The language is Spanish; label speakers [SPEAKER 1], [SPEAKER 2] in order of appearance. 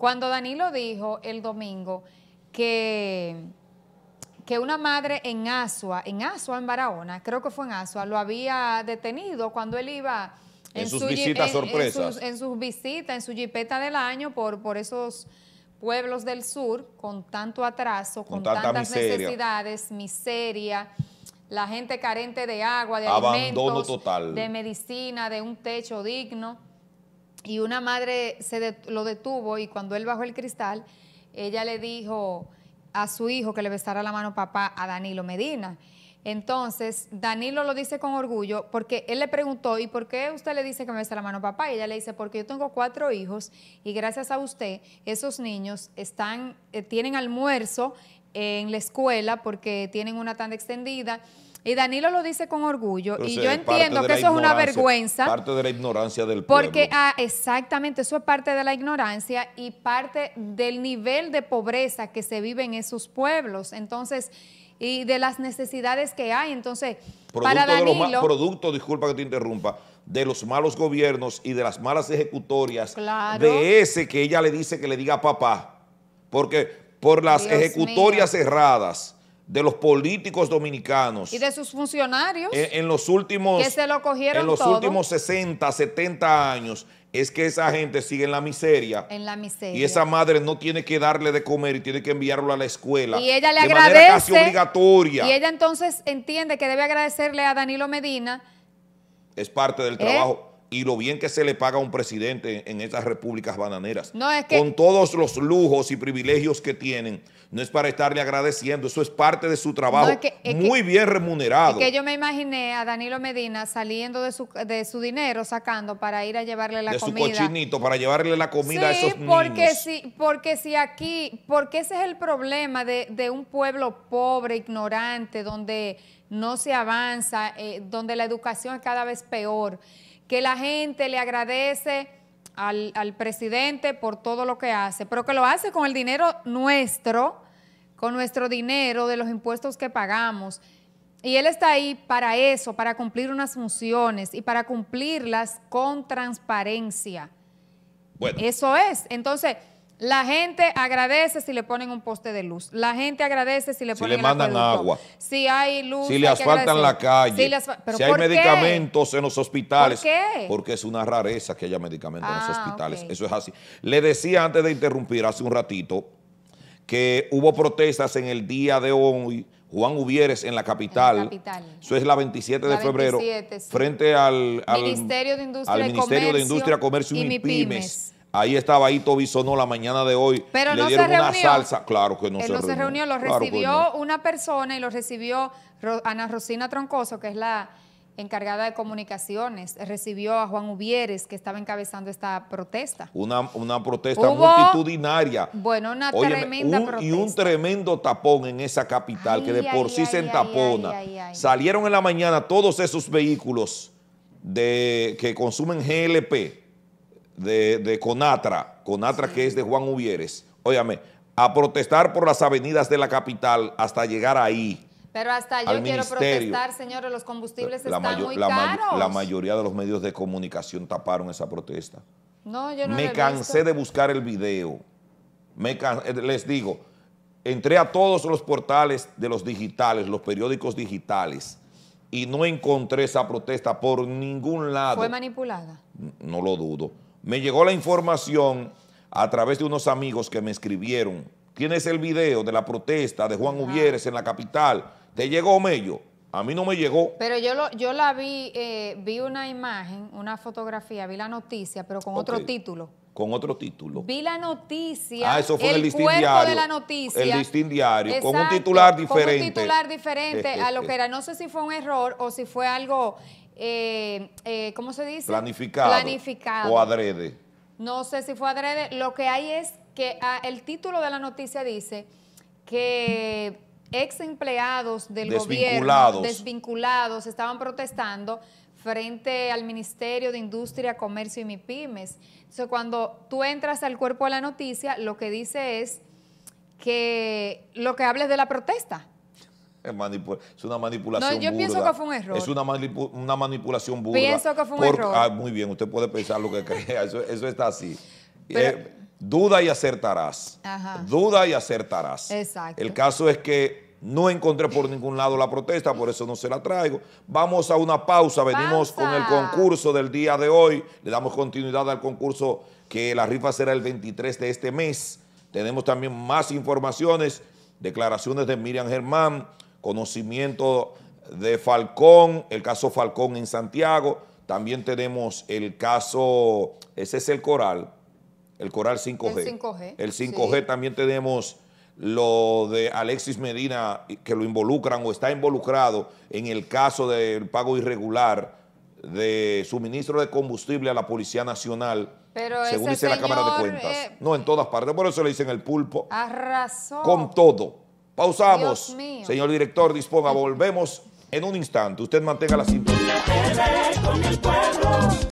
[SPEAKER 1] Cuando Danilo dijo el domingo que, que una madre en Asua, en Asua, en Barahona, creo que fue en Asua, lo había detenido cuando él iba... En, sus visitas en, sorpresas. En sus, visitas, en su jipeta del año por, por esos pueblos del sur con tanto atraso, con, tantas necesidades, miseria, la gente carente de agua, de alimentos, de medicina, de un techo digno y una madre se lo detuvo y cuando él bajó el cristal, ella le dijo a su hijo que le besara la mano papá a Danilo Medina. Entonces, Danilo lo dice con orgullo porque él le preguntó, ¿y por qué usted le dice que me besa la mano papá? Y ella le dice, porque yo tengo cuatro hijos y gracias a usted esos niños están, eh, tienen almuerzo en la escuela porque tienen una tanda extendida y Danilo lo dice con orgullo y yo entiendo que eso es una vergüenza. Parte
[SPEAKER 2] de la ignorancia del pueblo. Porque
[SPEAKER 1] ah, exactamente, eso es parte de la ignorancia y parte del nivel de pobreza que se vive en esos pueblos. Entonces, y de las necesidades que hay. Entonces, para Danilo...
[SPEAKER 2] producto, disculpa que te interrumpa, de los malos gobiernos y de las malas ejecutorias de ese que ella le dice que le diga papá. Porque por las ejecutorias cerradas erradas de los políticos dominicanos. Y
[SPEAKER 1] de sus funcionarios.
[SPEAKER 2] En, los últimos... se
[SPEAKER 1] lo cogieron En los últimos
[SPEAKER 2] 60, 70 años, es que esa gente sigue en la miseria.
[SPEAKER 1] En la miseria. Y esa
[SPEAKER 2] madre no tiene que darle de comer y tiene que enviarlo a la escuela. Y ella le de agradece. Manera casi obligatoria. Y ella
[SPEAKER 1] entonces entiende que debe agradecerle a Danilo Medina.
[SPEAKER 2] Es parte del ¿Eh? trabajo y lo bien que se le paga a un presidente en esas repúblicas bananeras. Con todos los lujos y privilegios que tienen. No es para estarle agradeciendo, eso es parte de su trabajo, muy bien remunerado. Es que yo
[SPEAKER 1] me imaginé a Danilo Medina saliendo de su, de su dinero, sacando para ir a llevarle la comida. De su
[SPEAKER 2] cochinito, para llevarle la comida a esos porque niños.
[SPEAKER 1] Si, porque si aquí, porque ese es el problema de, un pueblo pobre, ignorante, donde no se avanza, eh, donde la educación es cada vez peor que la gente le agradece al, presidente por todo lo que hace, pero que lo hace con el dinero nuestro, con nuestro dinero de los impuestos que pagamos. Y él está ahí para eso, para cumplir unas funciones y para cumplirlas con transparencia. Bueno. Eso es. Entonces, la gente agradece si le ponen un poste de luz. La gente agradece si le ponen Si le mandan agua. Si hay luz. Si le asfaltan la calle. Si, hay medicamentos
[SPEAKER 2] en los hospitales. ¿Por qué? Porque es una rareza que haya medicamentos en los ah, hospitales. Eso es así. Le decía antes de interrumpir hace un ratito que hubo protestas en el día de hoy. Juan Ubieres en la capital. Eso es la 27 de febrero. Frente al, Ministerio de Industria, Comercio y, y Ahí estaba Ito Bisonó la mañana de hoy. Pero le no dieron se reunió. una salsa. Claro que no, se, reunió. se reunió. Lo recibió
[SPEAKER 1] una persona y lo recibió Ana Rosina Troncoso, que es la encargada de comunicaciones. Recibió a Juan Ubieres, que estaba encabezando esta protesta.
[SPEAKER 2] Una, protesta multitudinaria.
[SPEAKER 1] Bueno, una tremenda protesta. Y
[SPEAKER 2] un tremendo tapón en esa capital, que de por sí se entapona. Salieron en la mañana todos esos vehículos de, que consumen GLP de, Conatra, Conatra que es de Juan Uvieres, óyame, a protestar por las avenidas de la capital hasta llegar ahí.
[SPEAKER 1] Pero hasta yo quiero protestar, señores, los combustibles están muy caros. la
[SPEAKER 2] mayoría de los medios de comunicación taparon esa protesta.
[SPEAKER 1] No, yo no Me lo cansé de
[SPEAKER 2] buscar el video. Me eh, les digo, entré a todos los portales de los digitales, los periódicos digitales, y no encontré esa protesta por ningún lado. ¿Fue
[SPEAKER 1] manipulada?
[SPEAKER 2] No lo dudo me llegó la información a través de unos amigos que me escribieron. Tienes el video de la protesta de Juan Uvieres en la capital. ¿Te llegó, Mello? A mí no me llegó.
[SPEAKER 1] Pero yo lo, yo la vi, eh, vi una imagen, una fotografía, vi la noticia, pero con otro título.
[SPEAKER 2] Con otro título.
[SPEAKER 1] Vi la noticia. Ah, eso fue el, el diario. El listín
[SPEAKER 2] diario, con un titular diferente. Con un titular diferente a lo eh. que era. No
[SPEAKER 1] sé si fue un error o si fue algo eh, eh, ¿cómo se dice? Planificado. Planificado. O adrede. No sé si fue adrede. Lo que hay es que ah, el título de la noticia dice que ex empleados del gobierno desvinculados estaban protestando frente al Ministerio de Industria, Comercio y MIPIMES. Entonces, cuando tú entras al cuerpo de la noticia, lo que dice es que lo que hables de la protesta,
[SPEAKER 2] es, una manipulación No, yo pienso que fue un error. Es una, manipulación burda. Pienso que fue un error. Ah, muy bien, usted puede pensar lo que crea, eso, está así. Eh, duda y acertarás. Duda y acertarás. Exacto. El caso es que no encontré por ningún lado la protesta, por eso no se la traigo. Vamos a una pausa, venimos con el concurso del día de hoy. Le damos continuidad al concurso que la rifa será el 23 de este mes. Tenemos también más informaciones, declaraciones de Miriam Germán, conocimiento de Falcón, el caso Falcón en Santiago, también tenemos el caso, ese es el Coral, el Coral 5G. El 5G. también tenemos lo de Alexis Medina, que lo involucran o está involucrado en el caso del pago irregular de suministro de combustible a la Policía Nacional,
[SPEAKER 1] Pero según dice la Cámara de Cuentas. Eh,
[SPEAKER 2] no, en todas partes, por eso le dicen el pulpo.
[SPEAKER 1] razón. Con
[SPEAKER 2] todo. Pausamos. Señor director, disponga. Volvemos en un instante. Usted mantenga la sintonía.